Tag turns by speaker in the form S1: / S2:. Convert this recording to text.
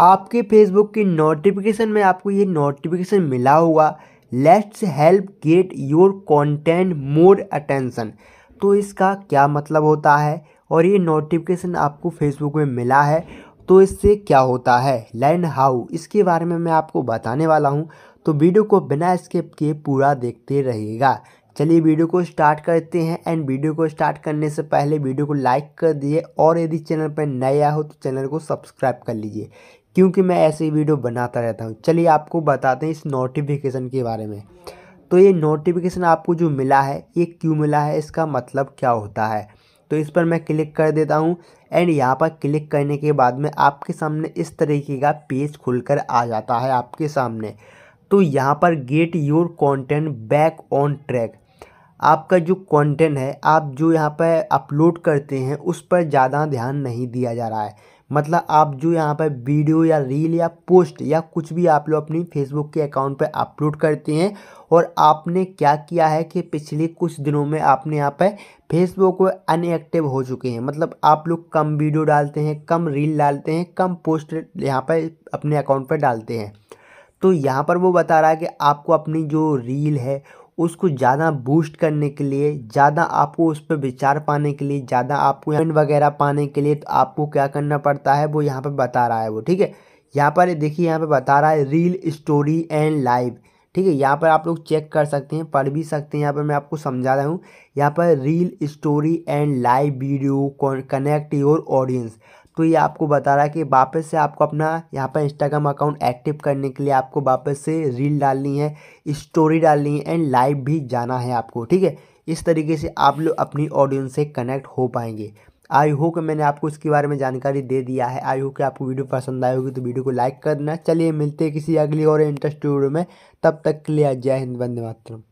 S1: आपके फेसबुक के नोटिफिकेशन में आपको ये नोटिफिकेशन मिला होगा let's help get your content more attention तो इसका क्या मतलब होता है और ये नोटिफिकेशन आपको फेसबुक में मिला है तो इससे क्या होता है लर्न हाउ इसके बारे में मैं आपको बताने वाला हूँ तो वीडियो को बिना स्किप किए पूरा देखते रहिएगा चलिए वीडियो को स्टार्ट करते हैं एंड वीडियो को स्टार्ट करने से पहले वीडियो को लाइक कर दिए और यदि चैनल पर नया हो तो चैनल को सब्सक्राइब कर लीजिए क्योंकि मैं ऐसे वीडियो बनाता रहता हूँ चलिए आपको बताते हैं इस नोटिफिकेशन के बारे में तो ये नोटिफिकेशन आपको जो मिला है ये क्यों मिला है इसका मतलब क्या होता है तो इस पर मैं क्लिक कर देता हूँ एंड यहाँ पर क्लिक करने के बाद में आपके सामने इस तरीके का पेज खुलकर आ जाता है आपके सामने तो यहाँ पर get your content back on track आपका जो कंटेंट है आप जो यहाँ पर अपलोड करते हैं उस पर ज़्यादा ध्यान नहीं दिया जा रहा है मतलब आप जो यहाँ पर वीडियो या रील या पोस्ट या कुछ भी आप लोग अपनी फेसबुक के अकाउंट पर अपलोड करते हैं और आपने क्या किया है कि पिछले कुछ दिनों में आपने यहाँ पर फेसबुक पर अनएक्टिव हो चुके हैं मतलब आप लोग कम वीडियो डालते हैं कम रील डालते हैं कम पोस्ट यहाँ पर अपने अकाउंट पर डालते हैं तो यहाँ पर वो बता रहा है कि आपको अपनी जो रील है उसको ज़्यादा बूस्ट करने के लिए ज़्यादा आपको उस पर विचार पाने के लिए ज़्यादा आपको एंड वगैरह पाने के लिए तो आपको क्या करना पड़ता है वो यहाँ पर बता रहा है वो ठीक है यहाँ पर देखिए यहाँ पर बता रहा है रील स्टोरी एंड लाइव ठीक है यहाँ पर आप लोग चेक कर सकते हैं पढ़ भी सकते हैं यहाँ पर मैं आपको समझा रहा हूँ यहाँ पर reel story and live video connect your audience तो ये आपको बता रहा है कि वापस से आपको अपना यहाँ पर इंस्टाग्राम अकाउंट एक्टिव करने के लिए आपको वापस से रील डालनी है स्टोरी डालनी है एंड लाइव भी जाना है आपको ठीक है इस तरीके से आप लोग अपनी ऑडियंस से कनेक्ट हो पाएंगे आई होप मैंने आपको इसके बारे में जानकारी दे दिया है आई होप कि आपको वीडियो पसंद आई होगी तो वीडियो को लाइक कर देना चलिए मिलते हैं किसी अगली और इंटरेस्टिंग वीडियो में तब तक के लिए जय हिंद वंदे मातरम